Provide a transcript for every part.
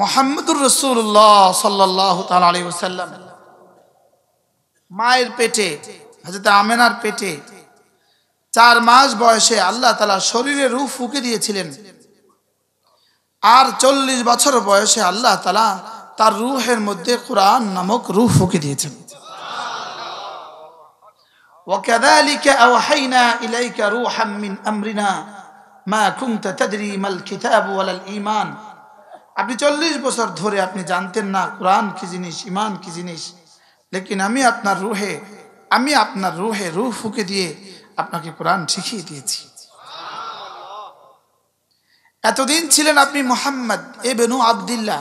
মোহাম্মদুর রসুল্লাহ সাল্লাহ তালী ওসাল্লাম মায়ের পেটে হাজরত আমেনার পেটে চার মাস বয়সে আল্লাহ তালা শরীরে রু ফুকে দিয়েছিলেন আর চল্লিশ বছর বয়সে আল্লাহ তালা তার রুহের মধ্যে কোরআন নামক রু ফুকে দিয়েছেন وكذلك أوحينا إليك روحا من أمرنا ما আপনি চল্লিশ বছর ধরে আপনি জানতেন না কোরআন কি জিনিস ইমান কি জিনিস লেকিন আমি আপনার রুহে আমি আপনার রুহে রুহ ফুকে দিয়ে আপনাকে কোরআন শিখিয়ে দিয়েছি এতদিন ছিলেন আপনি মোহাম্মদ এ বেনু আবদুল্লাহ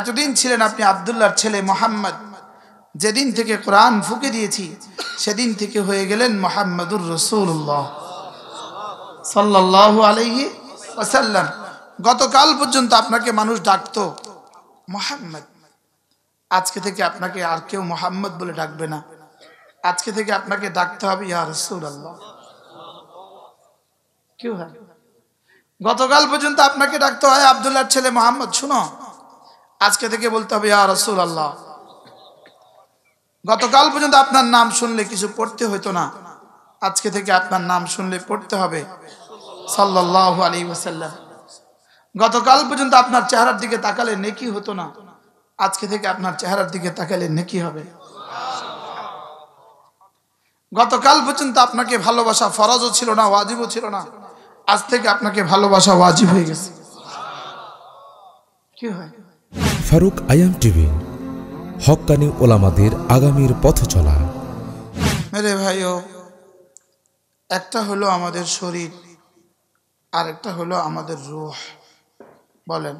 এতদিন ছিলেন আপনি আবদুল্লার ছেলে মোহাম্মদ যেদিন থেকে কোরআন ফুকে দিয়েছি সেদিন থেকে হয়ে গেলেন মোহাম্মদুর রসুল্লাহ সাল্লাহ আলাইহি ওসাল্লাম গতকাল পর্যন্ত আপনাকে মানুষ ডাকতো মোহাম্মদ আজকে থেকে আপনাকে আর কেউ মোহাম্মদ বলে ডাকবে না আজকে থেকে আপনাকে ডাকতে হবে ইয়া রসুল আল্লাহ কেউ হয় গতকাল পর্যন্ত আপনাকে ডাকতে হয় আবদুল্লার ছেলে মোহাম্মদ শুনো আজকে থেকে বলতে হবে ইয়া রসুল আল্লাহ গতকাল পর্যন্ত আপনার নাম শুনলে কিছু পড়তে হতো না আজকে থেকে আপনার নাম শুনলে পড়তে হবে সাল্লাহ আলী ওসাল্লাম গতকাল পর্যন্ত আপনার চেহারার দিকে তাকালে নেকি হতো না আজকে থেকে আপনার চেহারার দিকে তাকালে নেকি হবে গতকাল পর্যন্ত আপনাকে ভালোবাসা ফরজও ছিল না ওয়াজিবও ছিল না আজ থেকে আপনাকে ভালোবাসা ওয়াজিব হয়ে গেছে কি হয় ফারুক আয়াম টিভি হকানি ওলামাদের আগামীর পথ চলা মেরে ভাইও একটা হলো আমাদের শরীর আরেকটা হলো আমাদের রুহ বলেন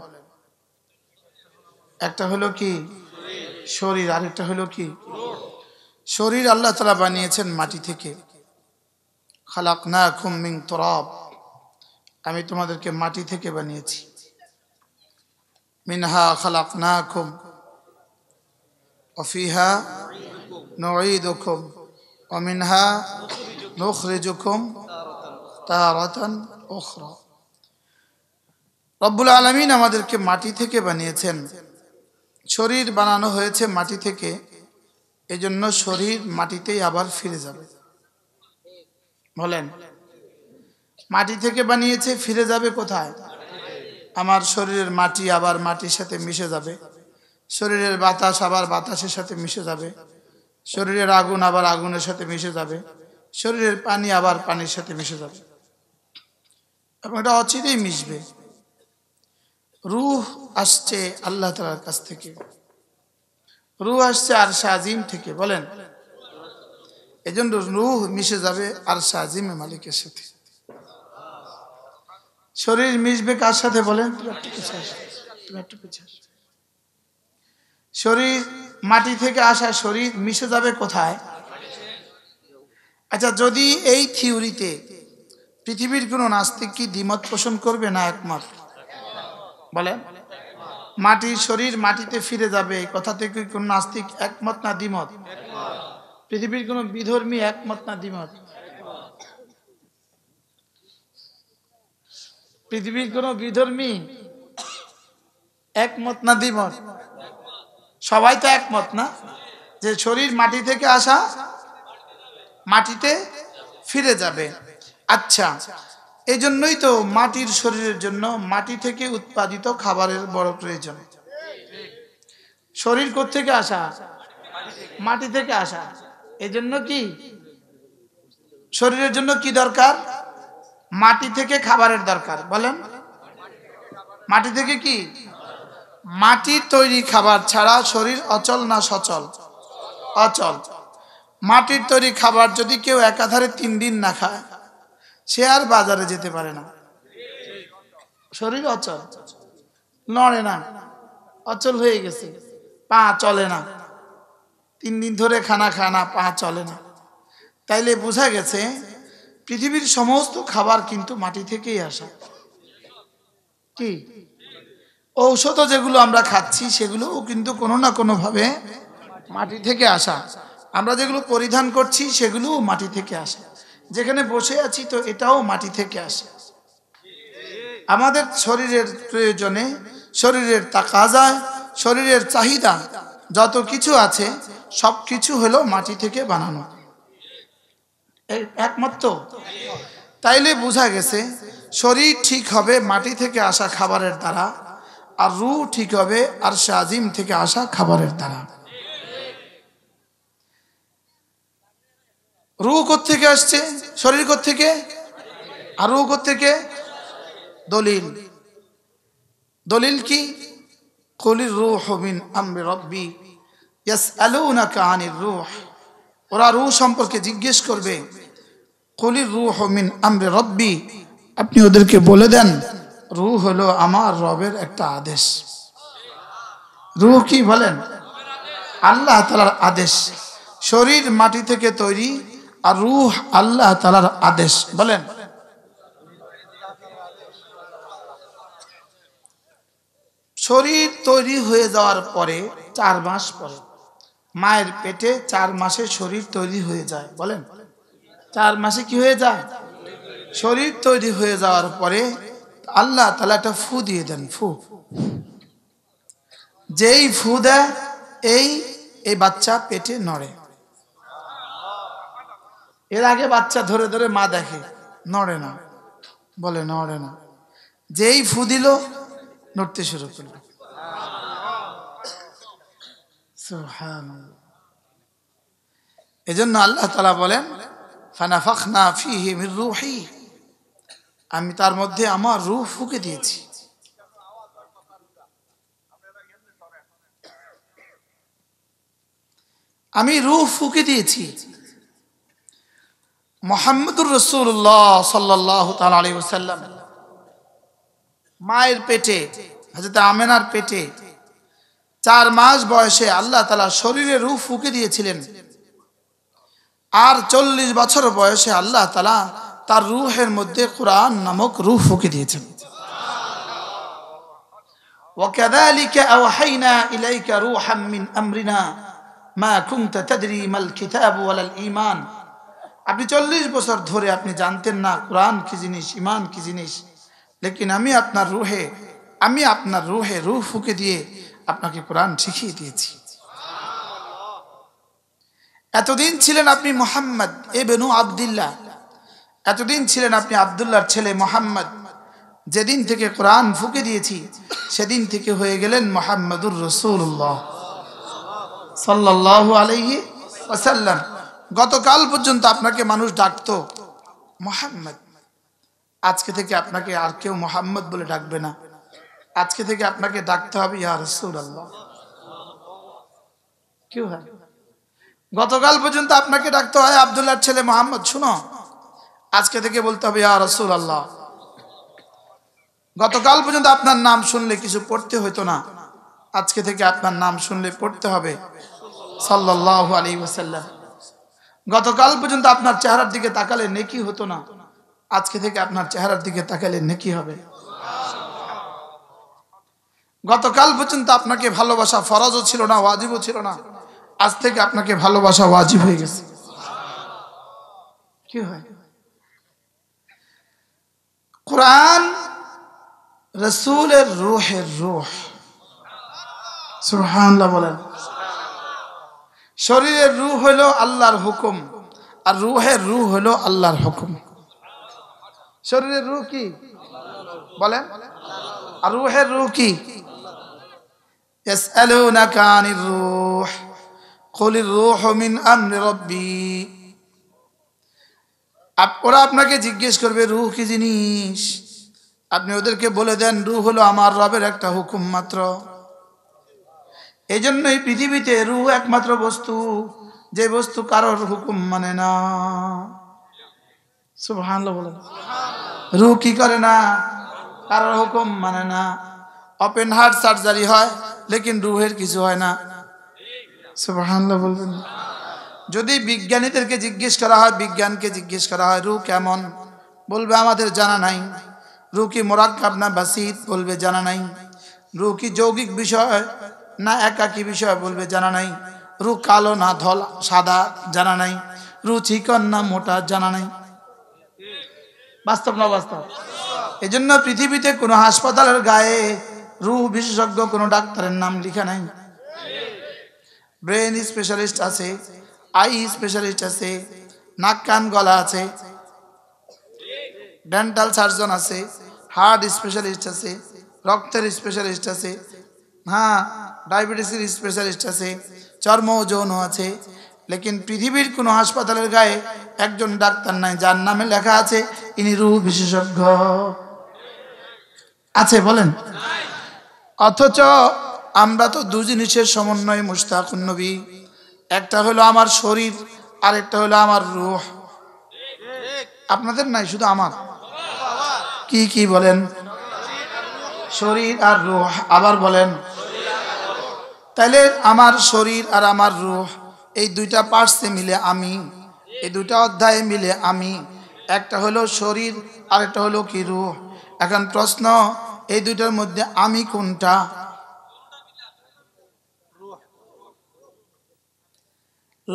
একটা হলো কি শরীর আরেকটা হলো কি শরীর আল্লাহ তালা বানিয়েছেন মাটি থেকে খালাক না খুমিং তরব আমি তোমাদেরকে মাটি থেকে বানিয়েছি মিনহা খালাক না খুম অফিহা নঈদুকুম অমিনহা তা রতন ওখরা রব্বুল আলমিন আমাদেরকে মাটি থেকে বানিয়েছেন শরীর বানানো হয়েছে মাটি থেকে এজন্য শরীর মাটিতেই আবার ফিরে যাবে বলেন মাটি থেকে বানিয়েছে ফিরে যাবে কোথায় আমার শরীরের মাটি আবার মাটির সাথে মিশে যাবে শরীরের বাতাস আবার বাতাসের সাথে মিশে যাবে শরীরের আগুন আবার আগুনের সাথে মিশে যাবে শরীরের পানি আবার পানির সাথে মিশে যাবে এবং এটা অচিরেই মিশবে রুহ আসছে আল্লাহ তালার কাছ থেকে রুহ আসছে আর শাহিম থেকে বলেন এই জন্য রুহ মিশে যাবে আর শাহিমে মালিকের সাথে শরীর মিশবে কার সাথে বলেন শরীর মাটি থেকে আসা শরীর মিশে যাবে কোথায় আচ্ছা যদি এই থিওরিতে পৃথিবীর কোনো নাস্তিক কি দ্বিমত পোষণ করবে না একমাত্র বলেন মাটি শরীর মাটিতে ফিরে যাবে এই কথাতে কি কোন নাস্তিক একমত না দ্বিমত পৃথিবীর কোন বিধর্মী একমত না দ্বিমত পৃথিবীর কোন বিধর্মী একমত না দ্বিমত সবাই তো একমত না যে শরীর মাটি থেকে আসা মাটিতে ফিরে যাবে আচ্ছা এই জন্যই তো মাটির শরীরের জন্য মাটি থেকে উৎপাদিত খাবারের বড় প্রয়োজন শরীর থেকে আসা মাটি থেকে আসা জন্য কি শরীরের জন্য কি দরকার মাটি থেকে খাবারের দরকার বলেন মাটি থেকে কি মাটি তৈরি খাবার ছাড়া শরীর অচল না সচল অচল মাটির তৈরি খাবার যদি কেউ একাধারে তিন দিন না খায় সে আর বাজারে যেতে পারে না শরীর অচল নড়ে না অচল হয়ে গেছে পা চলে না তিন দিন ধরে খানা খানা পা চলে না তাইলে বোঝা গেছে পৃথিবীর সমস্ত খাবার কিন্তু মাটি থেকেই আসা কি ঔষধও যেগুলো আমরা খাচ্ছি সেগুলোও কিন্তু কোনো না কোনোভাবে মাটি থেকে আসা আমরা যেগুলো পরিধান করছি সেগুলোও মাটি থেকে আসা যেখানে বসে আছি তো এটাও মাটি থেকে আসে আমাদের শরীরের প্রয়োজনে শরীরের তাকাজায় শরীরের চাহিদা যত কিছু আছে সব কিছু হলো মাটি থেকে বানানো একমাত্র তাইলে বোঝা গেছে শরীর ঠিক হবে মাটি থেকে আসা খাবারের দ্বারা আর রু ঠিক হবে আর সাজিম থেকে আসা খাবারের দ্বারা রুহ থেকে আসছে শরীর থেকে আর রুহ থেকে দলিল দলিল কি কলির রুহ মিন আমরি রব্বি ইয়াসআলুনাকা আনির রুহ ওরা রুহ সম্পর্কে জিজ্ঞেস করবে কলির রু মিন আমরি রব্বি আপনি ওদেরকে বলে দেন রু হলো আমার রবের একটা আদেশ রু কি বলেন আল্লাহ তালার আদেশ শরীর মাটি থেকে তৈরি আর রুহ আল্লাহ তালার আদেশ বলেন শরীর তৈরি হয়ে যাওয়ার পরে চার মাস পরে মায়ের পেটে চার মাসে শরীর তৈরি হয়ে যায় বলেন চার মাসে কি হয়ে যায় শরীর তৈরি হয়ে যাওয়ার পরে আল্লাহ তালা একটা ফু দিয়ে দেন ফু যেই ফু দেয় এই এই বাচ্চা পেটে নড়ে এর আগে বাচ্চা ধরে ধরে মা দেখে নড়ে না বলে নড়ে না যেই ফু দিল নড়তে শুরু করলো এজন্য আল্লাহ তালা বলেন ফানাফাখনা ফিহি মির রুহি আমি তার মধ্যে আমার রু ফুকে দিয়েছি আমি রু ফুকে দিয়েছি মোহাম্মদুর রসুল্লাহ সাল্লাহ তালি ওসাল্লাম মায়ের পেটে হাজরত আমেনার পেটে চার মাস বয়সে আল্লাহ তালা শরীরে রূপ ফুকে দিয়েছিলেন আর চল্লিশ বছর বয়সে আল্লাহ তালা তার রুহের মধ্যে কোরআন নামক রূহ ফুকে দিয়েছেন وكذلك أوحينا إليك روحا من أمرنا ما আপনি চল্লিশ বছর ধরে আপনি জানতেন না কোরআন কি জিনিস ইমান কি জিনিস লেকিন আমি আপনার রুহে আমি আপনার রুহে রুহ ফুকে দিয়ে আপনাকে কোরআন শিখিয়ে দিয়েছি এতদিন ছিলেন আপনি মোহাম্মদ এ বেনু আবদুল্লাহ এতদিন ছিলেন আপনি আবদুল্লাহর ছেলে মোহাম্মদ যেদিন থেকে কোরআন ফুকে দিয়েছি সেদিন থেকে হয়ে গেলেন মোহাম্মদুর রসুল্লাহ সাল্লাহ আলহি ওসাল্লাম গতকাল পর্যন্ত আপনাকে মানুষ ডাকতো মোহাম্মদ আজকে থেকে আপনাকে আর কেউ মোহাম্মদ বলে ডাকবে না আজকে থেকে আপনাকে ডাকতে হবে ইয়া রসুল আল্লাহ কেউ হয় গতকাল পর্যন্ত আপনাকে ডাকতে হয় আবদুল্লাহ ছেলে মোহাম্মদ শুনো আজকে থেকে বলতে হবে ইয়া রসুল আল্লাহ গতকাল পর্যন্ত আপনার নাম শুনলে কিছু পড়তে হতো না আজকে থেকে আপনার নাম শুনলে পড়তে হবে সাল্লাহ আলী ওসাল্লাম গতকাল পর্যন্ত আপনার চেহারার দিকে তাকালে নেকি হতো না আজকে থেকে আপনার চেহারার দিকে তাকালে নেকি হবে গতকাল পর্যন্ত আপনাকে ভালোবাসা ফরজও ছিল না ওয়াজিবও ছিল না আজ থেকে আপনাকে ভালোবাসা ওয়াজিব হয়ে গেছে কি হয় কোরআন রসুলের রুহের রুহ সুরহান্লা বলেন শরীরের রু হইল আল্লাহর হুকুম আর রুহের রু হইল আল্লাহর হুকুম শরীরের রু কি বলেন আর রুহের রু কি ওরা আপনাকে জিজ্ঞেস করবে রুহ কি জিনিস আপনি ওদেরকে বলে দেন রু হলো আমার রবের একটা হুকুম মাত্র এই জন্যই পৃথিবীতে রু একমাত্র বস্তু যে বস্তু কারোর হুকুম মানে না সুবহান রু কি করে না কারোর হুকুম মানে না ওপেন হার্ট সার্জারি হয় লেকিন রুহের কিছু হয় না সুবহান বলবেন যদি বিজ্ঞানীদেরকে জিজ্ঞেস করা হয় বিজ্ঞানকে জিজ্ঞেস করা হয় রু কেমন বলবে আমাদের জানা নাই রু কি মোরাক্কাব না বাসিত বলবে জানা নাই রু কি যৌগিক বিষয় না কি বিষয় বলবে জানা নাই রু কালো না ধল সাদা জানা নাই রু চিকন না মোটা জানা নাই বাস্তব না বাস্তব এই জন্য পৃথিবীতে কোনো হাসপাতালের গায়ে রু বিশেষজ্ঞ কোনো ডাক্তারের নাম লিখা নাই ব্রেন স্পেশালিস্ট আছে আই স্পেশালিস্ট আছে নাক কান গলা আছে ডেন্টাল সার্জন আছে হার্ট স্পেশালিস্ট আছে রক্তের স্পেশালিস্ট আছে হ্যাঁ ডায়াবেটিসের স্পেশালিস্ট আছে চর্ম যৌন আছে লেকিন পৃথিবীর কোনো হাসপাতালের গায়ে একজন ডাক্তার নাই যার নামে লেখা আছে ইনি রু বিশেষজ্ঞ আছে বলেন অথচ আমরা তো দু জিনিসের সমন্বয়ে মুস্তাক নবী একটা হলো আমার শরীর আর একটা হলো আমার রুহ আপনাদের নাই শুধু আমার কি কি বলেন শরীর আর রুহ আবার বলেন তাহলে আমার শরীর আর আমার রুহ এই দুইটা পার্সে মিলে আমি এই দুইটা অধ্যায়ে মিলে আমি একটা হলো শরীর আর একটা হলো কি রুহ এখন প্রশ্ন এই দুইটার মধ্যে আমি কোনটা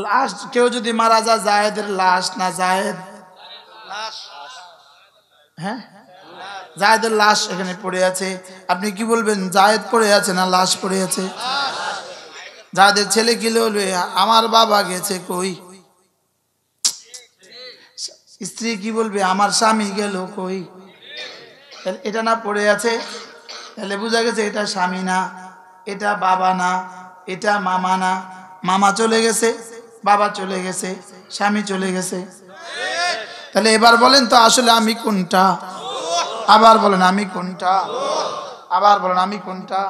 লাস্ট কেউ যদি মারা যায় জায়েদের লাশ না জায়েদ হ্যাঁ জায়েদের লাশ এখানে পড়ে আছে আপনি কি বলবেন জায়েদ পড়ে আছে না লাশ পড়ে আছে যাদের ছেলে কিলো আমার বাবা গেছে কই স্ত্রী কি বলবে আমার স্বামী গেল কই এটা না পড়ে আছে তাহলে বোঝা গেছে এটা স্বামী না এটা বাবা না এটা মামা না মামা চলে গেছে বাবা চলে গেছে স্বামী চলে গেছে তাহলে এবার বলেন তো আসলে আমি কোনটা আবার বলেন আমি কোনটা আবার বলেন আমি কোনটা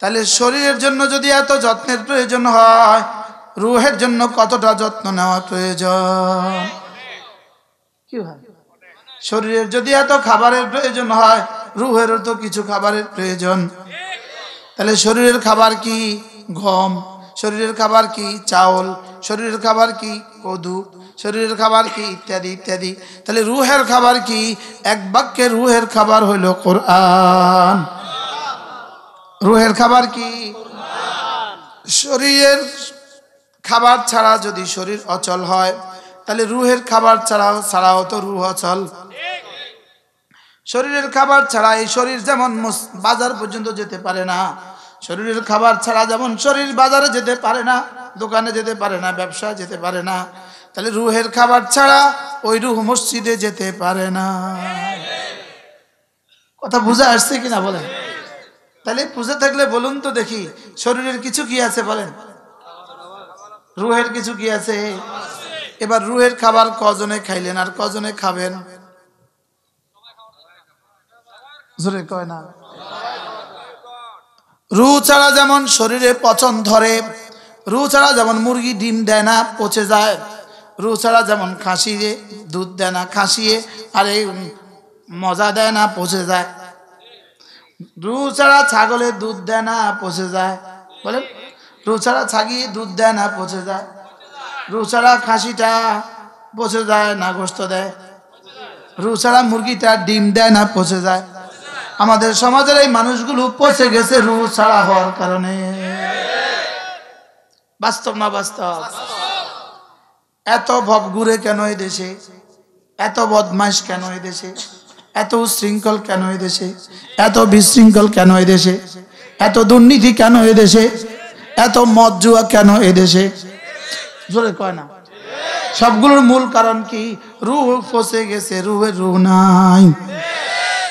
তাহলে শরীরের জন্য যদি এত যত্নের প্রয়োজন হয় রুহের জন্য কতটা যত্ন নেওয়া প্রয়োজন কি হয় শরীরের যদি এত খাবারের প্রয়োজন হয় রুহেরও তো কিছু খাবারের প্রয়োজন তাহলে শরীরের খাবার কি গম শরীরের খাবার কি চাউল শরীরের খাবার কি কদু শরীরের খাবার কি ইত্যাদি ইত্যাদি তাহলে রুহের খাবার কি এক বাক্যে রুহের খাবার হইল কোরআন রুহের খাবার কি শরীরের খাবার ছাড়া যদি শরীর অচল হয় তাহলে রুহের খাবার ছাড়া ছাড়াও তো রুহ অচল শরীরের খাবার ছাড়া এই শরীর যেমন বাজার পর্যন্ত যেতে পারে না শরীরের খাবার ছাড়া যেমন শরীর বাজারে যেতে পারে না দোকানে যেতে পারে না ব্যবসা যেতে পারে না তাহলে রুহের খাবার ছাড়া ওই রুহ মসজিদে যেতে পারে না কথা বুঝা আসছে কিনা বলে তাহলে পূজা থাকলে বলুন তো দেখি শরীরের কিছু কি আছে বলেন রুহের কিছু কি আছে এবার রুহের খাবার কজনে খাইলেন আর কজনে খাবেন কয় না রু ছাড়া যেমন শরীরে পচন ধরে রু ছাড়া যেমন মুরগি ডিম দেয় না পচে যায় রু ছাড়া যেমন খাসিয়ে দুধ দেয় না খাসিয়ে আর এই মজা দেয় না পচে যায় রু ছাড়া ছাগলের দুধ দেয় না পচে যায় বলেন রু ছাড়া ছাগি দুধ দেয় না পচে যায় রু ছাড়া খাসিটা পচে যায় না গোস্ত দেয় রু ছাড়া মুরগিটা ডিম দেয় না পচে যায় আমাদের সমাজের এই মানুষগুলো পচে গেছে রু ছাড়া হওয়ার কারণে বাস্তব না বাস্তব এত ভবগুরে কেন এই দেশে এত বদমাস কেন এই দেশে এত উশৃঙ্খল কেন হয়ে দেশে এত বিশৃঙ্খল কেন হয়ে দেশে এত দুর্নীতি কেন হয়ে দেশে এত মদ জুয়া কেন এ দেশে জোরে কয় না সবগুলোর মূল কারণ কি রুহ ফসে গেছে রুহের রুহ নাই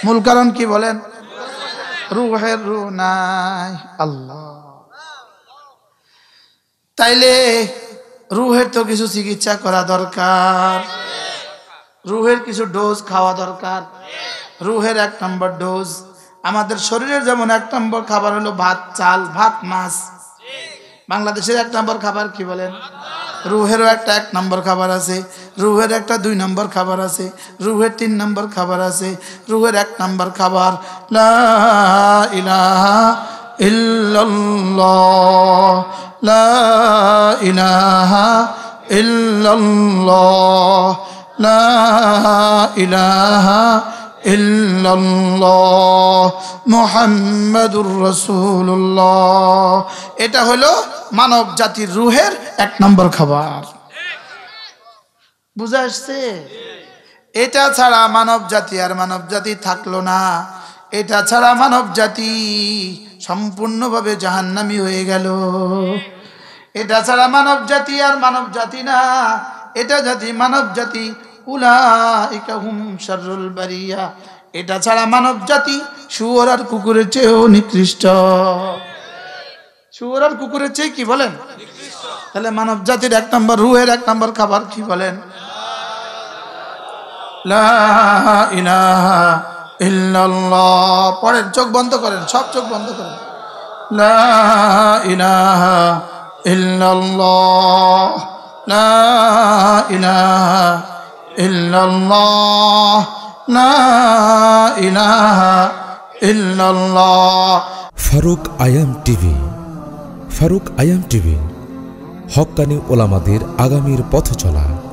মূল কারণ কি বলেন রুহের রুহ নাই আল্লাহ তাইলে রুহের তো কিছু চিকিৎসা করা দরকার রুহের কিছু ডোজ খাওয়া দরকার রুহের এক নম্বর ডোজ আমাদের শরীরের যেমন এক নম্বর খাবার হলো ভাত চাল ভাত মাছ বাংলাদেশের এক নম্বর খাবার কি বলেন রুহেরও একটা এক নম্বর খাবার আছে রুহের একটা দুই নম্বর খাবার আছে রুহের তিন নম্বর খাবার আছে রুহের এক নম্বর খাবার লা ইলাহা ইল্লাল্লাহ লা لا إله إلا الله محمد رسول الله এটা হলো মানব জাতির রুহের এক নম্বর খাবার বুঝা আসছে এটা ছাড়া মানব জাতি আর মানব জাতি থাকলো না এটা ছাড়া মানব জাতি সম্পূর্ণভাবে জাহান্নামি হয়ে গেল এটা ছাড়া মানব জাতি আর মানব জাতি না এটা জাতি মানব জাতি উলাইকা হুম শাররুল এটা ছাড়া মানব জাতি শুয়োর আর কুকুরের চেয়েও নিকৃষ্ট শুয়োর আর কুকুরের চেয়ে কি বলেন তাহলে মানব জাতির এক নম্বর রুহের এক নম্বর খাবার কি বলেন পরের চোখ বন্ধ করেন সব চোখ বন্ধ করেন ইলাহা ইল্লাল্লাহ লা ইলাহা إلا الله لا إله ফারুক আয়াম টিভি ফারুক আয়াম টিভি হকানি ওলামাদের আগামীর পথ চলা